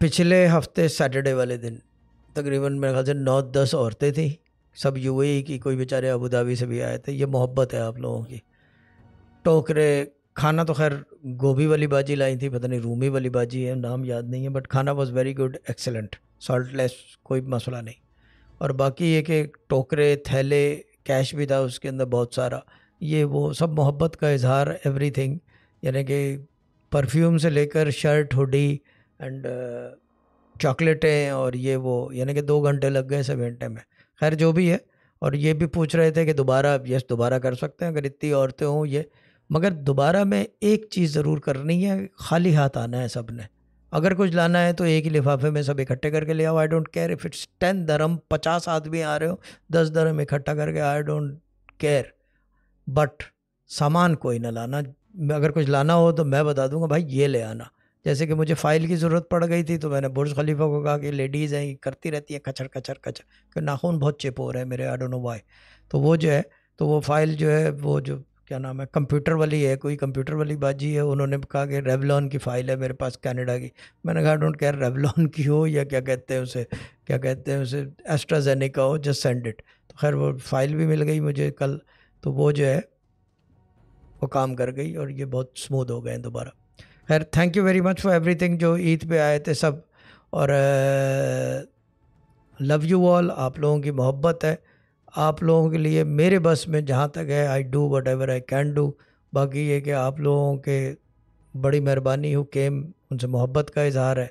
पिछले हफ्ते सैटरडे वाले दिन तकरीबन मेरे ख्याल से नौ दस औरतें थी सब यूएई की कोई बेचारे अबू धाबी से भी आए थे ये मोहब्बत है आप लोगों की टोकरे खाना तो खैर गोभी वाली बाजी लाई थी पता नहीं रूमी वाली बाजी है नाम याद नहीं है बट खाना was very good excellent saltless कोई मसला नहीं और बाकी ये कि टोकरे थैले कैश भी था उसके अंदर बहुत सारा ये वो सब मोहब्बत का इजहार एवरी थिंग यानी कि परफ्यूम से लेकर शर्ट हुडी एंड चॉकलेटें और ये वो यानी कि दो घंटे लग गए सब घंटे में खैर जो भी है और ये भी पूछ रहे थे कि दोबारा यस दोबारा कर सकते हैं अगर इतनी औरतें हों ये मगर दोबारा में एक चीज़ ज़रूर करनी है खाली हाथ आना है सब ने अगर कुछ लाना है तो एक ही लिफाफे में सब इकट्ठे करके ले आओ I don't care if it's ten धर्म पचास आदमी आ रहे हो दस धर्म इकट्ठा करके आई डोंट केयर बट सामान कोई ना लाना अगर कुछ लाना हो तो मैं बता दूंगा भाई ये ले आना जैसे कि मुझे फ़ाइल की ज़रूरत पड़ गई थी तो मैंने बुर्ज खलीफा को कहा कि लेडीज़ हैं करती रहती है कचर कचर कचर कि नाखून बहुत चिप हो रहे हैं मेरे आई डोंट नो तो वो जो है तो वो फ़ाइल जो है वो जो क्या नाम है कंप्यूटर वाली है कोई कंप्यूटर वाली बाजी है उन्होंने कहा कि रेवलॉन की फ़ाइल है मेरे पास कैनेडा की मैंने कहा डोंट केयर रेवलॉन की हो या क्या कहते हैं उसे क्या कहते हैं उसे एस्ट्राजेनिका हो जस्ट सेंड इट तो खैर वो फ़ाइल भी मिल गई मुझे कल तो वो जो है वो काम कर गई और ये बहुत स्मूथ हो गए दोबारा खैर thank you very much for everything जो ईद पे आए थे सब और लव यू ऑल आप लोगों की मोहब्बत है आप लोगों के लिए मेरे बस में जहाँ तक है I do whatever I can do बाकी ये कि आप लोगों के बड़ी मेहरबानी हो केम उनसे मोहब्बत का इजहार है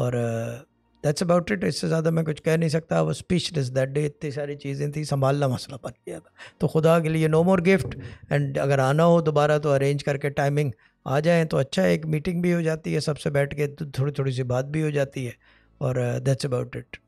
और uh, दैट्स अबाउट इट इससे ज़्यादा मैं कुछ कह नहीं सकता वो स्पीचलेस दैट डे इतनी सारी चीज़ें थी संभालना मसला बन गया था तो खुदा के लिए नो मोर गिफ्ट एंड अगर आना हो दोबारा तो अरेंज करके टाइमिंग आ जाएँ तो अच्छा एक मीटिंग भी हो जाती है सबसे बैठ के तो थोड़ी थोड़ी सी बात भी हो जाती है और दैट्स अबाउट इट